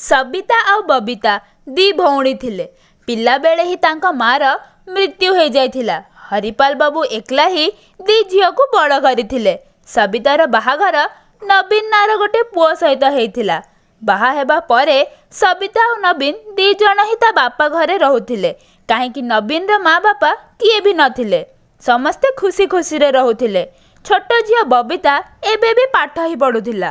ସବିତା ଆଉ ବବିତା ଦୁଇ ଭଉଣୀ ଥିଲେ ପିଲାବେଳେ ହିଁ ତାଙ୍କ ମାଆର ମୃତ୍ୟୁ ହୋଇଯାଇଥିଲା ହରିପାଲ ବାବୁ ଏକଲା ହିଁ ଦୁଇ ଝିଅକୁ ବଡ଼ କରିଥିଲେ ସବିତାର ବାହାଘର ନବୀନ ନାଁର ଗୋଟିଏ ପୁଅ ସହିତ ହୋଇଥିଲା ବାହା ହେବା ପରେ ସବିତା ଆଉ ନବୀନ ଦୁଇ ଜଣ ହିଁ ତା ବାପା ଘରେ ରହୁଥିଲେ କାହିଁକି ନବୀନର ମା ବାପା କିଏ ବି ନଥିଲେ ସମସ୍ତେ ଖୁସି ଖୁସିରେ ରହୁଥିଲେ ଛୋଟ ଝିଅ ବବିତା ଏବେ ବି ପାଠ ହିଁ ପଢ଼ୁଥିଲା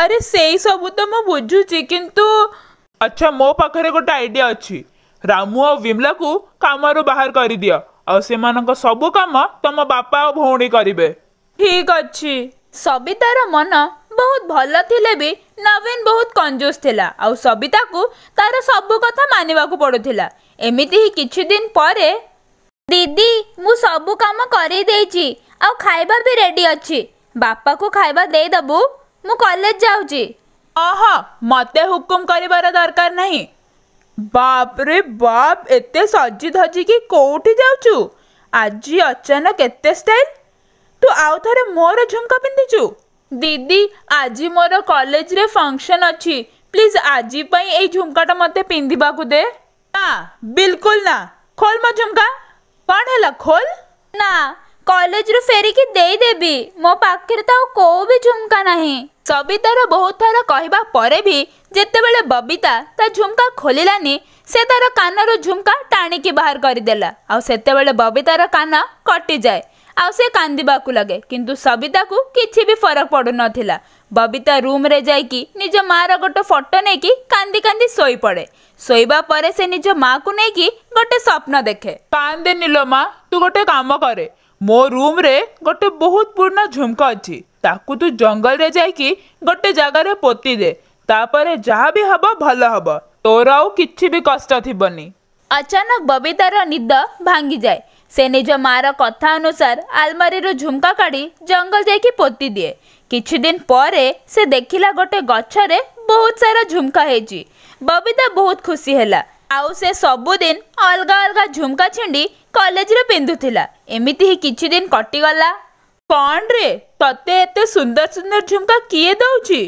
ଆରେ ସେଇ ସବୁ ତ ମୁଁ ବୁଝୁଛି କିନ୍ତୁ ଆଚ୍ଛା ମୋ ପାଖରେ ଗୋଟେ ଆଇଡ଼ିଆ ଅଛି ରାମୁ ଆଉ ବିମଲାକୁ କାମରୁ ବାହାର କରିଦିଅ ଆଉ ସେମାନଙ୍କ ସବୁ କାମ ତମ ବାପା ଆଉ ଭଉଣୀ କରିବେ ଠିକ୍ ଅଛି ସବିତାର ମନ ବହୁତ ଭଲ ଥିଲେ ବି ନବୀନ ବହୁତ କଞ୍ଜୁସ ଥିଲା ଆଉ ସବିତାକୁ ତାର ସବୁ କଥା ମାନିବାକୁ ପଡ଼ୁଥିଲା ଏମିତି ହିଁ କିଛି ଦିନ ପରେ ଦିଦି ମୁଁ ସବୁ କାମ କରେଇ ଦେଇଛି ଆଉ ଖାଇବା ବି ରେଡ଼ି ଅଛି ବାପାକୁ ଖାଇବା ଦେଇଦେବୁ ମୁଁ କଲେଜ ଯାଉଛି ଅହ ମୋତେ ହୁକୁମ କରିବାର ଦରକାର ନାହିଁ ବାପରେ ବାପ ଏତେ ସଜି ଧଜିକି କୋଉଠି ଯାଉଛୁ ଆଜି ଅଚାନକ ଏତେ ଷ୍ଟାଇଲ ତୁ ଆଉ ଥରେ ମୋର ଝୁମକା ପିନ୍ଧିଛୁ ଦିଦି ଆଜି ମୋର କଲେଜରେ ଫଙ୍କସନ୍ ଅଛି ପ୍ଲିଜ୍ ଆଜି ପାଇଁ ଏଇ ଝୁମକାଟା ମୋତେ ପିନ୍ଧିବାକୁ ଦେ ନା ବିଲକୁଲ ନା ଖୋଲ ମୋ ଝୁମକା କ'ଣ ହେଲା ଖୋଲ ନା କଲେଜରୁ ଫେରିକି ଦେଇଦେବି ମୋ ପାଖରେ ତ ଆଉ କୋଉ ବି ଝୁମକା ନାହିଁ ସବିତାର ବହୁତ ଥର କହିବା ପରେ ବି ଯେତେବେଳେ ବବିତା ତା ଝୁମକା ଖୋଲିଲାନି ସେ ତାର କାନରୁ ଝୁମକା ଟାଣିକି ବାହାର କରିଦେଲା ଆଉ ସେତେବେଳେ ବବିତାର କାନ କଟିଯାଏ ଆଉ ସେ କାନ୍ଦିବାକୁ ଲାଗେ କିନ୍ତୁ ସବିତାକୁ କିଛି ବି ଫରକ ପଡ଼ୁନଥିଲା ବବିତା ରୁମ୍ରେ ଯାଇକି ନିଜ ମାଆର ଗୋଟେ ଫଟୋ ନେଇକି କାନ୍ଦି କାନ୍ଦି ଶୋଇପଡ଼େ ଶୋଇବା ପରେ ସେ ନିଜ ମାଆକୁ ନେଇକି ଗୋଟେ ସ୍ୱପ୍ନ ଦେଖେ କାନ୍ଦେନି ଲୋ ମା ତୁ ଗୋଟେ କାମ କରେ ମୋ ରୁମ୍ରେ ଗୋଟେ ବହୁତ ପୁରୁଣା ଝୁମ୍କା ଅଛି ତାକୁ ତୁ ଜଙ୍ଗଲରେ ଯାଇକି ଗୋଟେ ଜାଗାରେ ପୋତି ଦେ ତାପରେ ଯାହା ବି ହବ ଭଲ ହବ ତୋର ଆଉ କିଛି ବି କଷ୍ଟ ଥିବନି ଅଚାନକ ବବିତାର ନିଦ ଭାଙ୍ଗିଯାଏ ସେ ନିଜ ମାଆର କଥା ଅନୁସାର ଆଲମାରିରୁ ଝୁମ୍କା କାଢ଼ି ଜଙ୍ଗଲ ଯାଇକି ପୋତି ଦିଏ କିଛି ଦିନ ପରେ ସେ ଦେଖିଲା ଗୋଟେ ଗଛରେ ବହୁତ ସାରା ଝୁମ୍କା ହେଇଛି ବବିତା ବହୁତ ଖୁସି ହେଲା ଆଉ ସେ ସବୁଦିନ ଅଲଗା ଅଲଗା ଝୁମ୍କା ଛିଣ୍ଡି कलेज पिंधुला एमती ही किद कटिगला कौन रे तेजे सुंदर सुंदर झुमका किए दौची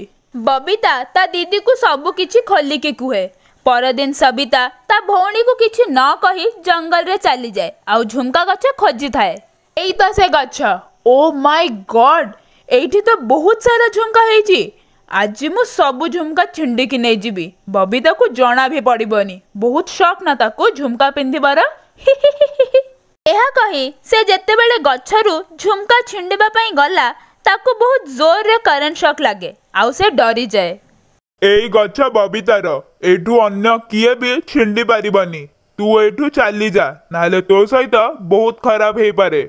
बबिता ता दीदी को सबकि खोलिके कहे पर सबिता ता भौणी को किसी न कही जंगल रे चली जाए आमका गच खोजी थाए तो से गच्छ ओ माय गॉड एठी तो बहुत सारा झुमका है आज मु सब झुमका छिंडिकी नहीं बबिता को जना भी पड़बनी बहुत सक ना ताको झुमका पिंधार ଏହା କହି ସେ ଯେତେବେଳେ ଗଛରୁ ଝୁମକା ଛିଣ୍ଡିବା ପାଇଁ ଗଲା ତାକୁ ବହୁତ ଜୋରରେ କରେଣ୍ଟ ସକ୍ ଲାଗେ ଆଉ ସେ ଡରିଯାଏ ଏଇ ଗଛ ବବିତାର ଏଠୁ ଅନ୍ୟ କିଏ ବି ଛିଣ୍ଡି ପାରିବନି ତୁ ଏଠୁ ଚାଲିଯା ନହେଲେ ତୋ ସହିତ ବହୁତ ଖରାପ ହେଇପାରେ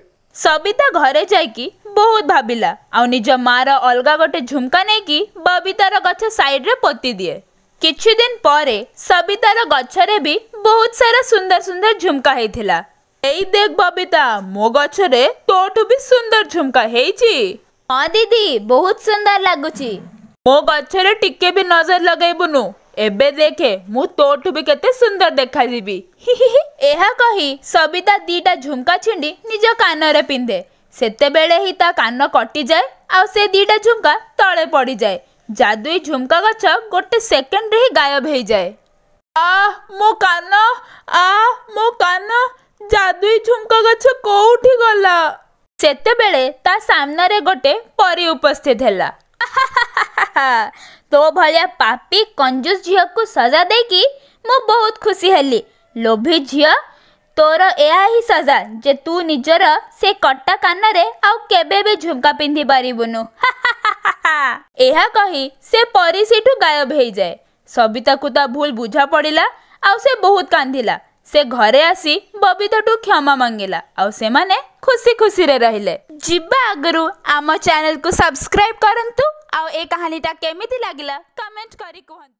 ସବିତା ଘରେ ଯାଇକି ବହୁତ ଭାବିଲା ଆଉ ନିଜ ମାଆର ଅଲଗା ଗୋଟେ ଝୁମକା ନେଇକି ବବିତାର ଗଛ ସାଇଡ଼ରେ ପୋତି ଦିଏ ଦିନ ପରେ ସବିତାର ଗଛରେ ବି ବହୁତ ସାରା ସୁନ୍ଦର ସୁନ୍ଦର ଝୁମକା ହେଇଥିଲା এই দেখ ববিতা ମୋ ଗଛରେ ତୋଠୁ ବି ସୁନ୍ଦର ଝୁମକା ହେଇଛି ହଁ ଦିଦି ବହୁତ ସୁନ୍ଦର ଲାଗୁଛି ମୋ ଗଛରେ ଟିକେ ବି ନଜର ଲଗାଇବୁନୁ ଏବେ ଦେଖେ ମୁଁ ତୋଠୁ ବି କେତେ ସୁନ୍ଦର ଦେଖାଯିବି ଏହା କହି ସବିତା ଦିଟା ଝୁମକା ଛିଣ୍ଡି ନିଜ କାନରେ ପିନ୍ଧେ ସେତେବେଳେ ହିଁ ତା କାନ କଟିଯାଏ ଆଉ ସେ ଦିଟା ଝୁମକା ତଳେ ପଡ଼ିଯାଏ ଯାଦୁଇ ଝୁମକା ଗଛ ଗୋଟେ ସେକେଣ୍ଡରେ ହିଁ ଗାୟବ ହେଇଯାଏ ଆ ମୋ କାନ ଆ ମୋ କାନ ଯାଦୁଇ ଝୁମ୍କ ଗଛ କୋଉଠି ଗଲା ସେତେବେଳେ ତା ସାମ୍ନାରେ ଗୋଟେ ପରୀ ଉପସ୍ଥିତ ହେଲା ତୋ ଭଳିଆ ପାପି କଞ୍ଜୁସ ଝିଅକୁ ସଜା ଦେଇକି ମୁଁ ବହୁତ ଖୁସି ହେଲି ଲୋଭି ଝିଅ ତୋର ଏହା ହିଁ ସଜା ଯେ ତୁ ନିଜର ସେ କଟା କାନରେ ଆଉ କେବେ ବି ଝୁମ୍କା ପିନ୍ଧି ପାରିବୁନୁ ଏହା କହି ସେ ପରି ସେଠୁ ଗାୟବ ହେଇଯାଏ ସବିତାକୁ ତା ଭୁଲ ବୁଝା ପଡ଼ିଲା ଆଉ ସେ ବହୁତ କାନ୍ଦିଲା ସେ ଘରେ ଆସି ବବିତାଠୁ କ୍ଷମା ମାଗିଲା ଆଉ ସେମାନେ ଖୁସି ଖୁସିରେ ରହିଲେ ଯିବା ଆଗରୁ ଆମ ଚ୍ୟାନେଲକୁ ସବସ୍କ୍ରାଇବ୍ କରନ୍ତୁ ଆଉ ଏ କାହାଣୀଟା କେମିତି ଲାଗିଲା କମେଣ୍ଟ କରି କୁହନ୍ତୁ